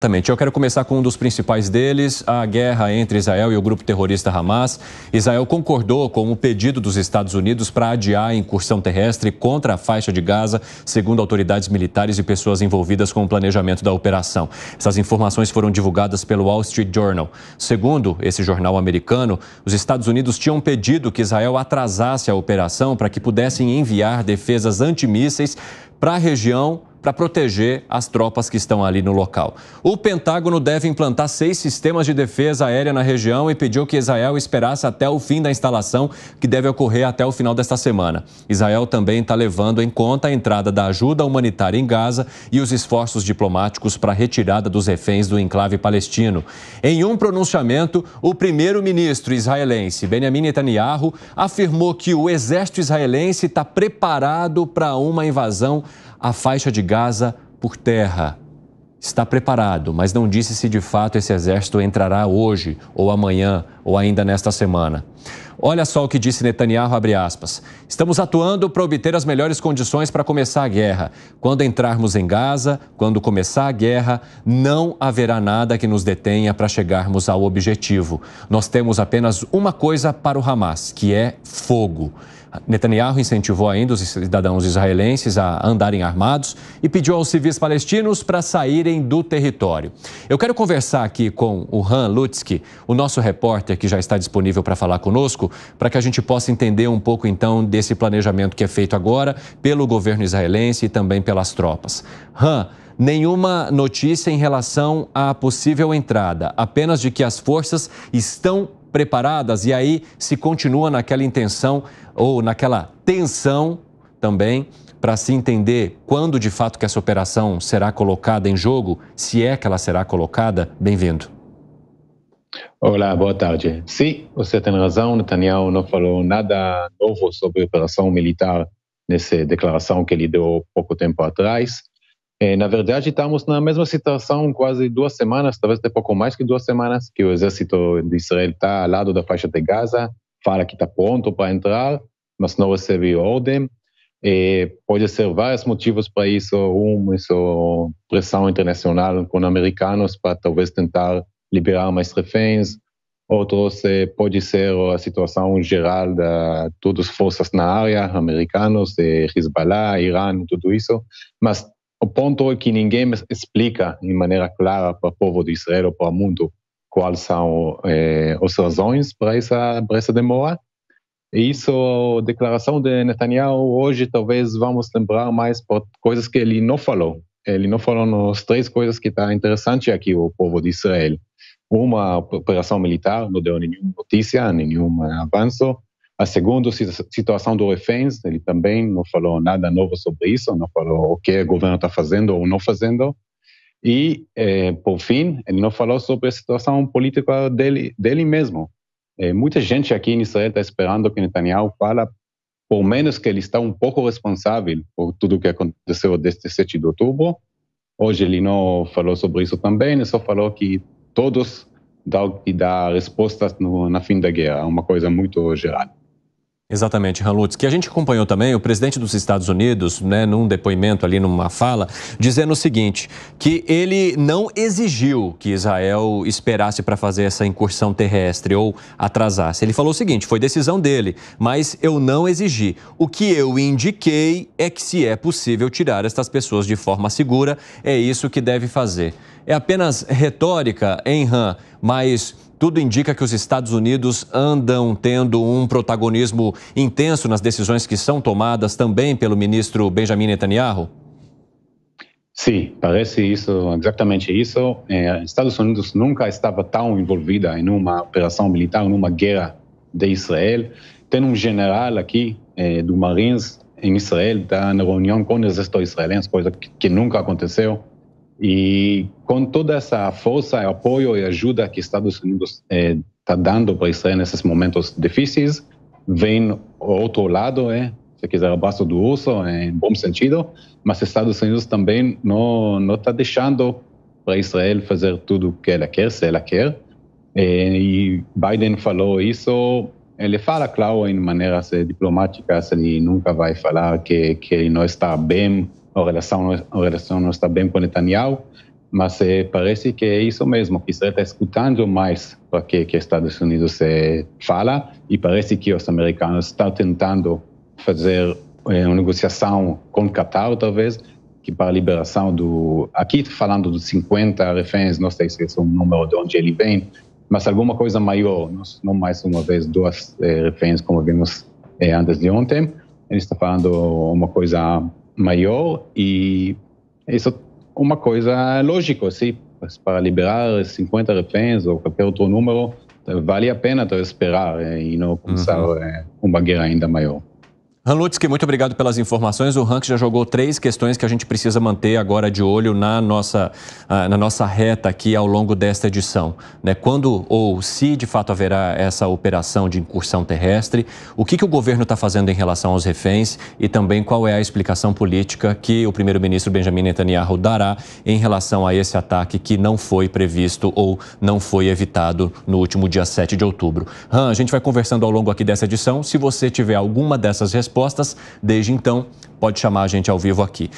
Exatamente. Eu quero começar com um dos principais deles, a guerra entre Israel e o grupo terrorista Hamas. Israel concordou com o pedido dos Estados Unidos para adiar a incursão terrestre contra a faixa de Gaza, segundo autoridades militares e pessoas envolvidas com o planejamento da operação. Essas informações foram divulgadas pelo Wall Street Journal. Segundo esse jornal americano, os Estados Unidos tinham pedido que Israel atrasasse a operação para que pudessem enviar defesas antimísseis para a região para proteger as tropas que estão ali no local. O Pentágono deve implantar seis sistemas de defesa aérea na região e pediu que Israel esperasse até o fim da instalação, que deve ocorrer até o final desta semana. Israel também está levando em conta a entrada da ajuda humanitária em Gaza e os esforços diplomáticos para a retirada dos reféns do enclave palestino. Em um pronunciamento, o primeiro-ministro israelense Benjamin Netanyahu afirmou que o exército israelense está preparado para uma invasão a faixa de Gaza por terra. Está preparado, mas não disse se de fato esse exército entrará hoje ou amanhã ou ainda nesta semana. Olha só o que disse Netanyahu, aspas, Estamos atuando para obter as melhores condições para começar a guerra. Quando entrarmos em Gaza, quando começar a guerra, não haverá nada que nos detenha para chegarmos ao objetivo. Nós temos apenas uma coisa para o Hamas, que é fogo. Netanyahu incentivou ainda os cidadãos israelenses a andarem armados e pediu aos civis palestinos para saírem do território. Eu quero conversar aqui com o Han Lutzky, o nosso repórter que já está disponível para falar conosco, para que a gente possa entender um pouco então desse planejamento que é feito agora pelo governo israelense e também pelas tropas. Han, nenhuma notícia em relação à possível entrada, apenas de que as forças estão preparadas e aí se continua naquela intenção ou naquela tensão também para se entender quando de fato que essa operação será colocada em jogo, se é que ela será colocada. Bem-vindo. Olá, boa tarde. Sim, você tem razão. Netanyahu não falou nada novo sobre a operação militar nessa declaração que ele deu pouco tempo atrás. É, na verdade, estamos na mesma situação quase duas semanas, talvez até pouco mais que duas semanas, que o exército de Israel está ao lado da faixa de Gaza, fala que está pronto para entrar, mas não recebe ordem. E é, pode ser vários motivos para isso. Um, isso, pressão internacional com americanos para talvez tentar liberar mais reféns, outros pode ser a situação geral de todas as forças na área, americanos, Hezbollah, Irã, tudo isso. Mas o ponto é que ninguém explica de maneira clara para o povo de Israel ou para o mundo quais são eh, as razões para essa, para essa demora. E isso, a declaração de Netanyahu hoje, talvez vamos lembrar mais por coisas que ele não falou. Ele não falou nas três coisas que está interessante aqui o povo de Israel. Uma operação militar não deu nenhuma notícia, nenhum avanço. A segunda, situação do reféns, ele também não falou nada novo sobre isso, não falou o que o governo está fazendo ou não fazendo. E, eh, por fim, ele não falou sobre a situação política dele, dele mesmo. Eh, muita gente aqui em Israel está esperando que Netanyahu fale, por menos que ele está um pouco responsável por tudo o que aconteceu desde 7 de outubro. Hoje ele não falou sobre isso também, ele só falou que todos e dar respostas no, na fim da guerra, é uma coisa muito geral. Exatamente, Hanlutz. Que a gente acompanhou também o presidente dos Estados Unidos, né, num depoimento ali, numa fala, dizendo o seguinte: que ele não exigiu que Israel esperasse para fazer essa incursão terrestre ou atrasasse. Ele falou o seguinte: foi decisão dele, mas eu não exigi. O que eu indiquei é que, se é possível tirar estas pessoas de forma segura, é isso que deve fazer. É apenas retórica, hein, Han? Mas tudo indica que os Estados Unidos andam tendo um protagonismo intenso nas decisões que são tomadas também pelo ministro Benjamin Netanyahu? Sim, parece isso, exatamente isso. É, Estados Unidos nunca estava tão envolvida em uma operação militar, numa guerra de Israel. Tem um general aqui é, do Marines em Israel, está na reunião com o exército israelense, coisa que, que nunca aconteceu e com toda essa força, apoio e ajuda que Estados Unidos está eh, tá dando para Israel nesses momentos difíceis, vem o outro lado, é, eh, se quiser, abraço do urso, eh, em bom sentido, mas Estados Unidos também não está deixando para Israel fazer tudo o que ela quer, se ela quer. Eh, e Biden falou isso, ele fala, claro, em maneiras eh, diplomáticas, ele nunca vai falar que, que ele não está bem a relação, a relação não está bem com Netanyahu, mas eh, parece que é isso mesmo, que Israel está escutando mais para que que Estados Unidos eh, fala e parece que os americanos estão tentando fazer eh, uma negociação com Qatar talvez que para a liberação do aqui falando dos 50 reféns não sei se é o número de onde ele vem mas alguma coisa maior não mais uma vez duas eh, reféns como vimos eh, antes de ontem ele está falando uma coisa maior e isso é uma coisa lógica, assim para liberar 50 reféns ou qualquer outro número, vale a pena esperar eh, e não começar uhum. Eh, uma guerra ainda maior. Han Lutzke, muito obrigado pelas informações. O Rank já jogou três questões que a gente precisa manter agora de olho na nossa, ah, na nossa reta aqui ao longo desta edição. Né? Quando ou se de fato haverá essa operação de incursão terrestre, o que, que o governo está fazendo em relação aos reféns e também qual é a explicação política que o primeiro-ministro Benjamin Netanyahu dará em relação a esse ataque que não foi previsto ou não foi evitado no último dia 7 de outubro. Han, a gente vai conversando ao longo aqui dessa edição. Se você tiver alguma dessas respostas, respostas. Desde então, pode chamar a gente ao vivo aqui.